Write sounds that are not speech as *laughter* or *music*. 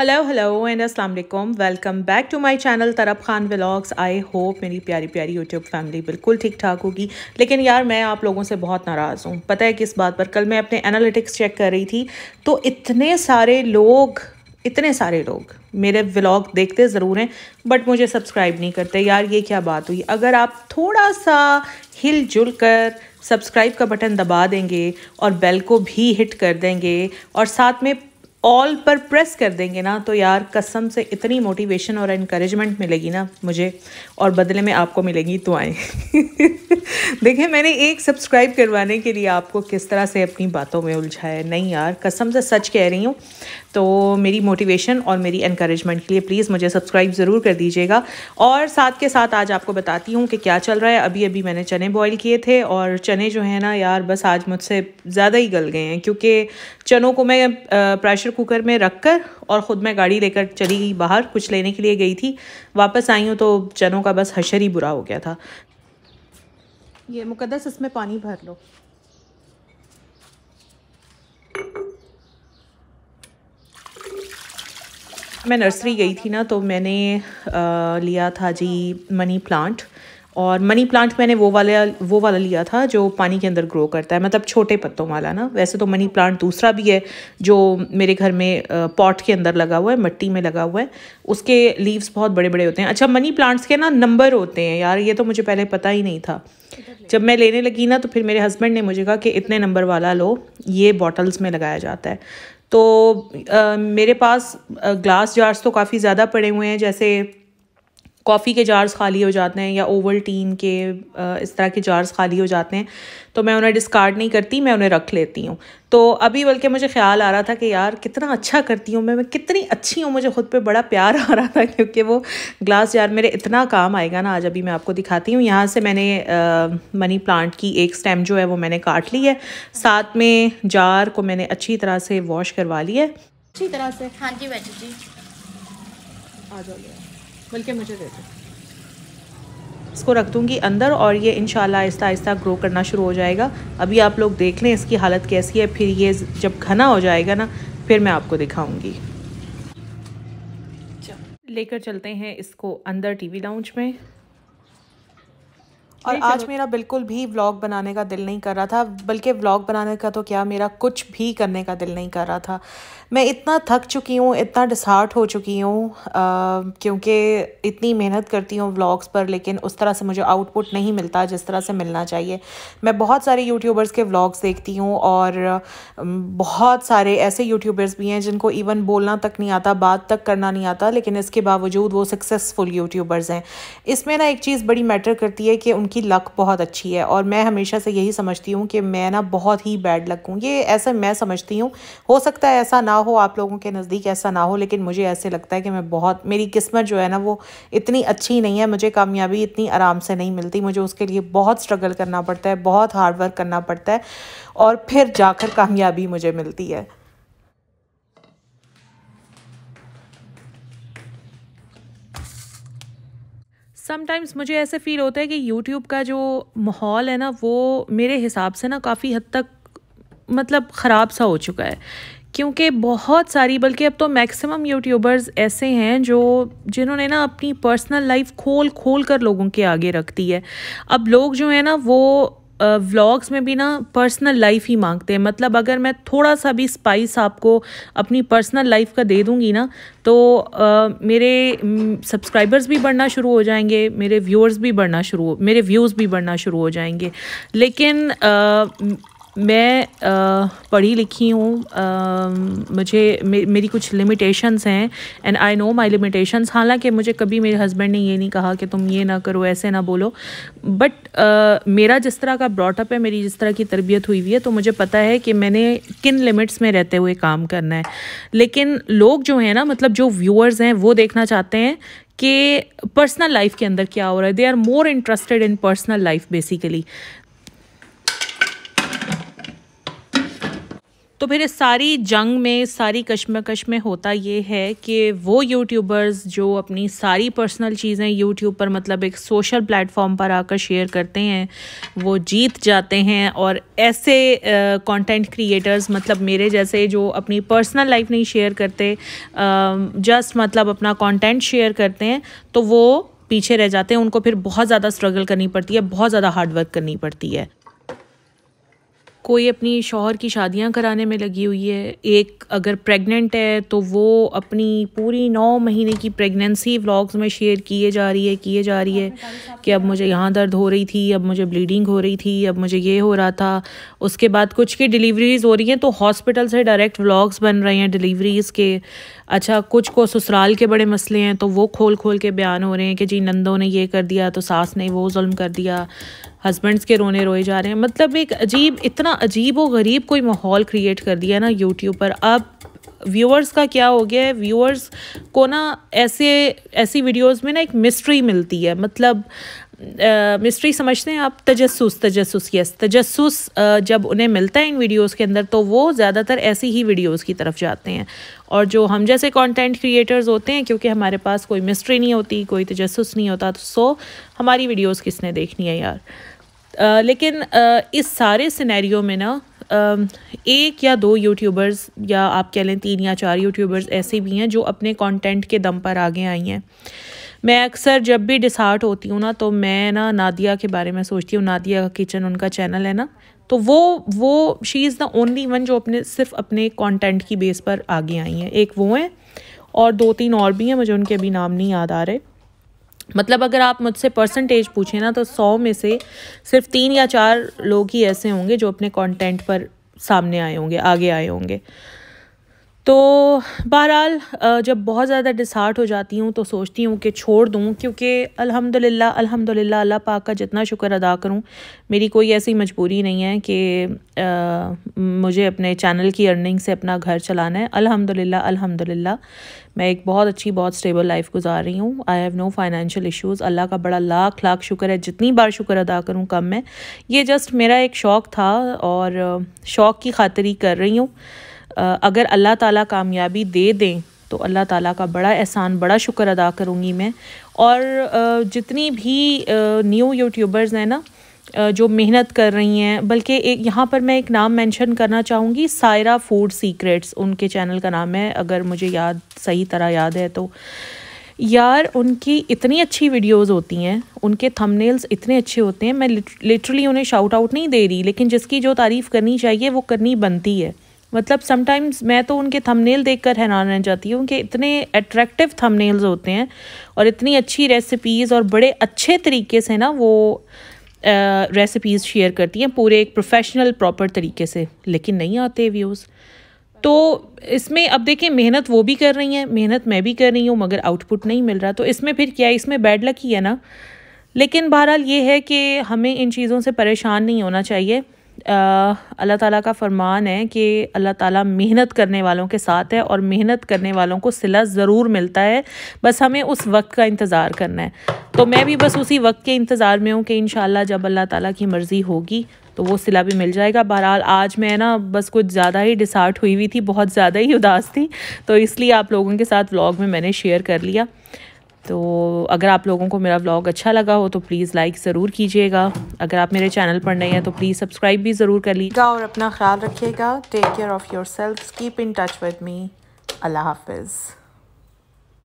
hello hello and अस्सलाम वालेकुम welcome back to my channel तरफ खान व्लॉग्स आई होप मेरी प्यारी प्यारी यूट्यूब फैमिली बिल्कुल ठीक ठाक होगी लेकिन यार मैं आप लोगों से बहुत नाराज़ हूँ पता है किस बात पर कल मैं अपने एनालिटिक्स चेक कर रही थी तो इतने सारे लोग इतने सारे लोग मेरे व्लॉग देखते ज़रूर हैं बट मुझे सब्सक्राइब नहीं करते यार ये क्या बात हुई अगर आप थोड़ा सा हिल जुल कर सब्सक्राइब का बटन दबा देंगे और बेल को भी हिट कर देंगे और साथ में ऑल पर प्रेस कर देंगे ना तो यार कसम से इतनी मोटिवेशन और इनक्रेजमेंट मिलेगी ना मुझे और बदले में आपको मिलेंगी तो आए *laughs* देखिए मैंने एक सब्सक्राइब करवाने के लिए आपको किस तरह से अपनी बातों में उलझाया नहीं यार कसम से सच कह रही हूँ तो मेरी मोटिवेशन और मेरी इनक्रेजमेंट के लिए प्लीज़ मुझे सब्सक्राइब ज़रूर कर दीजिएगा और साथ के साथ आज आपको बताती हूँ कि क्या चल रहा है अभी अभी मैंने चने बॉईल किए थे और चने जो है ना यार बस आज मुझसे ज़्यादा ही गल गए हैं क्योंकि चनों को मैं प्रेशर कुकर में रख कर और ख़ुद मैं गाड़ी लेकर चली गई बाहर कुछ लेने के लिए गई थी वापस आई हूँ तो चनों का बस हशर ही बुरा हो गया था ये मुकदस इसमें पानी भर लो मैं नर्सरी गई थी ना तो मैंने आ, लिया था जी मनी प्लांट और मनी प्लांट मैंने वो वाला वो वाला लिया था जो पानी के अंदर ग्रो करता है मतलब छोटे पत्तों वाला ना वैसे तो मनी प्लांट दूसरा भी है जो मेरे घर में पॉट के अंदर लगा हुआ है मिट्टी में लगा हुआ है उसके लीव्स बहुत बड़े बड़े होते हैं अच्छा मनी प्लांट्स के ना नंबर होते हैं यार ये तो मुझे पहले पता ही नहीं था जब मैं लेने लगी ना तो फिर मेरे हस्बैंड ने मुझे कहा कि इतने नंबर वाला लो ये बॉटल्स में लगाया जाता है तो आ, मेरे पास ग्लास जार्स तो काफ़ी ज़्यादा पड़े हुए हैं जैसे कॉफ़ी के जार्स खाली हो जाते हैं या ओवल टीन के इस तरह के जार्स खाली हो जाते हैं तो मैं उन्हें डिस्कार्ड नहीं करती मैं उन्हें रख लेती हूँ तो अभी बल्कि मुझे ख्याल आ रहा था कि यार कितना अच्छा करती हूँ मैं मैं कितनी अच्छी हूँ मुझे खुद पे बड़ा प्यार *laughs* आ रहा था क्योंकि वो ग्लास जार मेरे इतना काम आएगा ना आज अभी मैं आपको दिखाती हूँ यहाँ से मैंने आ, मनी प्लांट की एक स्टेम जो है वो मैंने काट ली है साथ में जार को मैंने अच्छी तरह से वॉश करवा ली है अच्छी तरह से हाँ जी वैजी जी आ जाओ बल्कि मुझे दे दो इसको रख दूँगी अंदर और ये इन आहिस्ता आहिस्ता ग्रो करना शुरू हो जाएगा अभी आप लोग देख लें इसकी हालत कैसी है फिर ये जब घना हो जाएगा ना फिर मैं आपको दिखाऊँगी लेकर चलते हैं इसको अंदर टीवी लाउंज में और आज मेरा बिल्कुल भी व्लॉग बनाने का दिल नहीं कर रहा था बल्कि व्लॉग बनाने का तो क्या मेरा कुछ भी करने का दिल नहीं कर रहा था मैं इतना थक चुकी हूँ इतना डिसहार्ट हो चुकी हूँ क्योंकि इतनी मेहनत करती हूँ व्लॉग्स पर लेकिन उस तरह से मुझे आउटपुट नहीं मिलता जिस तरह से मिलना चाहिए मैं बहुत सारे यूट्यूबर्स के व्लॉग्स देखती हूँ और बहुत सारे ऐसे यूट्यूबर्स भी हैं जिनको इवन बोलना तक नहीं आता बात तक करना नहीं आता लेकिन इसके बावजूद वो सक्सेसफुल यूट्यूबर्स हैं इसमें ना एक चीज़ बड़ी मैटर करती है कि उन उनकी लक बहुत अच्छी है और मैं हमेशा से यही समझती हूँ कि मैं ना बहुत ही बैड लक हूँ ये ऐसा मैं समझती हूँ हो सकता है ऐसा ना हो आप लोगों के नज़दीक ऐसा ना हो लेकिन मुझे ऐसे लगता है कि मैं बहुत मेरी किस्मत जो है ना वो इतनी अच्छी नहीं है मुझे कामयाबी इतनी आराम से नहीं मिलती मुझे उसके लिए बहुत स्ट्रगल करना पड़ता है बहुत हार्डवर्क करना पड़ता है और फिर जाकर कामयाबी मुझे मिलती है समटाइम्स मुझे ऐसे फील होता है कि यूट्यूब का जो माहौल है ना वो मेरे हिसाब से ना काफ़ी हद तक मतलब ख़राब सा हो चुका है क्योंकि बहुत सारी बल्कि अब तो मैक्सिमम यूट्यूबर्स ऐसे हैं जो जिन्होंने ना अपनी पर्सनल लाइफ खोल खोल कर लोगों के आगे रख दी है अब लोग जो है ना वो व्लॉग्स में भी ना पर्सनल लाइफ ही मांगते हैं मतलब अगर मैं थोड़ा सा भी स्पाइस आपको अपनी पर्सनल लाइफ का दे दूँगी ना तो आ, मेरे सब्सक्राइबर्स भी बढ़ना शुरू हो जाएंगे मेरे व्यूअर्स भी बढ़ना शुरू मेरे व्यूज़ भी बढ़ना शुरू हो जाएंगे लेकिन आ, मैं पढ़ी लिखी हूँ मुझे मे, मेरी कुछ लिमिटेशंस हैं and I know my limitations हालांकि मुझे कभी मेरे हस्बैंड ने ये नहीं कहा कि तुम ये ना करो ऐसे ना बोलो बट मेरा जिस तरह का ब्रॉटअप है मेरी जिस तरह की तरबियत हुई हुई है तो मुझे पता है कि मैंने किन लिमिट्स में रहते हुए काम करना है लेकिन लोग जो हैं ना मतलब जो व्यूअर्स हैं वो देखना चाहते हैं कि पर्सनल लाइफ के अंदर क्या हो रहा है they are more interested in personal life basically तो फिर इस सारी जंग में सारी कश्मकश में होता ये है कि वो यूट्यूबर्स जो अपनी सारी पर्सनल चीज़ें यूट्यूब पर मतलब एक सोशल प्लेटफॉर्म पर आकर शेयर करते हैं वो जीत जाते हैं और ऐसे कंटेंट क्रिएटर्स मतलब मेरे जैसे जो अपनी पर्सनल लाइफ नहीं शेयर करते जस्ट मतलब अपना कंटेंट शेयर करते हैं तो वो पीछे रह जाते हैं उनको फिर बहुत ज़्यादा स्ट्रगल करनी पड़ती है बहुत ज़्यादा हार्डवर्क करनी पड़ती है कोई अपनी शोहर की शादियां कराने में लगी हुई है एक अगर प्रेग्नेंट है तो वो अपनी पूरी नौ महीने की प्रेगनेंसी व्लॉग्स में शेयर किए जा रही है किए जा रही है कि अब मुझे यहाँ दर्द हो रही थी अब मुझे ब्लीडिंग हो रही थी अब मुझे ये हो रहा था उसके बाद कुछ की डिलीवरीज हो रही हैं तो हॉस्पिटल से डायरेक्ट व्लॉग्स बन रहे हैं डिलीवरीज़ के अच्छा कुछ को ससुराल के बड़े मसले हैं तो वो खोल खोल के बयान हो रहे हैं कि जी नंदों ने ये कर दिया तो सास ने वो जुल्म कर दिया हस्बैंड्स के रोने रोए जा रहे हैं मतलब एक अजीब इतना अजीब व गरीब कोई माहौल क्रिएट कर दिया ना यूट्यूब पर अब व्यूअर्स का क्या हो गया है व्यूअर्स को ना ऐसे ऐसी वीडियोस में ना एक मिस्ट्री मिलती है मतलब मिस्ट्री समझते हैं आप तजस्सुस तजस्सुस यस तजस्सुस जब उन्हें मिलता है इन वीडियोस के अंदर तो वो ज़्यादातर ऐसी ही वीडियोस की तरफ जाते हैं और जो हम जैसे कंटेंट क्रिएटर्स होते हैं क्योंकि हमारे पास कोई मिस्ट्री नहीं होती कोई तजस्सुस नहीं होता तो सो हमारी वीडियोस किसने देखनी है यार आ, लेकिन आ, इस सारे सिनेरियो में ना एक या दो यूट्यूबर्स या आप कह लें तीन या चार यूट्यूबर्स ऐसे भी हैं जो अपने कंटेंट के दम पर आगे आई हैं मैं अक्सर जब भी डिसहार्ट होती हूँ ना तो मैं ना नादिया के बारे में सोचती हूँ नादिया का किचन उनका चैनल है ना तो वो वो she is the only one जो अपने सिर्फ अपने कंटेंट की बेस पर आगे आई हैं एक वो हैं और दो तीन और भी हैं मुझे उनके अभी नाम नहीं याद आ रहे मतलब अगर आप मुझसे परसेंटेज पूछें ना तो सौ में से सिर्फ तीन या चार लोग ही ऐसे होंगे जो अपने कंटेंट पर सामने आए होंगे आगे आए होंगे तो बहरहाल जब बहुत ज़्यादा डिसहार्ट हो जाती हूँ तो सोचती हूँ कि छोड़ दूँ क्योंकि अल्हम्दुलिल्लाह अल्हम्दुलिल्लाह अल्लाह पाक का जितना शुक्र अदा करूँ मेरी कोई ऐसी मजबूरी नहीं है कि आ, मुझे अपने चैनल की अर्निंग से अपना घर चलाना है अल्हम्दुलिल्लाह अल्हम्दुलिल्लाह मैं एक बहुत अच्छी बहुत स्टेबल लाइफ गुजार रही हूँ I have no financial issues अल्लाह का बड़ा लाख लाख शुक्र है जितनी बार शुक्र अदा करूँ कम है ये जस्ट मेरा एक शौक़ था और शौक़ की खातिर ही कर रही हूँ अगर अल्लाह ताला कामयाबी दे दें तो अल्लाह ताला का बड़ा एहसान बड़ा शुक्र अदा करूँगी मैं और जितनी भी न्यू यूट्यूबर्स हैं ना जो मेहनत कर रही हैं बल्कि एक यहाँ पर मैं एक नाम मेंशन करना चाहूँगी सायरा फूड सीक्रेट्स उनके चैनल का नाम है अगर मुझे याद सही तरह याद है तो यार उनकी इतनी अच्छी वीडियोस होती हैं उनके थंबनेल्स इतने अच्छे होते हैं मैं लिटरली उन्हें शाउट आउट नहीं दे रही लेकिन जिसकी जो तारीफ़ करनी चाहिए वो करनी बनती है मतलब समटाइम्स मैं तो उनके थंबनेल देखकर हैरान रह जाती हूँ कि इतने अट्रैक्टिव थंबनेल्स होते हैं और इतनी अच्छी रेसिपीज़ और बड़े अच्छे तरीके से ना वो रेसिपीज़ शेयर करती हैं पूरे एक प्रोफेशनल प्रॉपर तरीके से लेकिन नहीं आते व्यूज़ तो इसमें अब देखें मेहनत वो भी कर रही हैं मेहनत मैं भी कर रही हूँ मगर आउटपुट नहीं मिल रहा तो इसमें फिर क्या है इसमें बैड लक ही है ना लेकिन बहरहाल ये है कि हमें इन चीज़ों से परेशान नहीं होना चाहिए अल्लाह ताला का फरमान है कि अल्लाह ताला मेहनत करने वालों के साथ है और मेहनत करने वालों को सिला ज़रूर मिलता है बस हमें उस वक्त का इंतज़ार करना है तो मैं भी बस उसी वक्त के इंतज़ार में हूँ कि इन जब अल्लाह ताला की मर्ज़ी होगी तो वो सिला भी मिल जाएगा बहरहाल आज मैं ना बस कुछ ज़्यादा ही डिसार्ट हुई हुई थी बहुत ज़्यादा ही उदास थी तो इसलिए आप लोगों के साथ व्लॉग में मैंने शेयर कर लिया तो अगर आप लोगों को मेरा व्लॉग अच्छा लगा हो तो प्लीज़ लाइक ज़रूर कीजिएगा अगर आप मेरे चैनल पर नए हैं तो प्लीज़ सब्सक्राइब भी ज़रूर कर लीजिएगा और अपना ख्याल रखिएगा take care of yourself keep in touch with me अल्लाह हाफिज़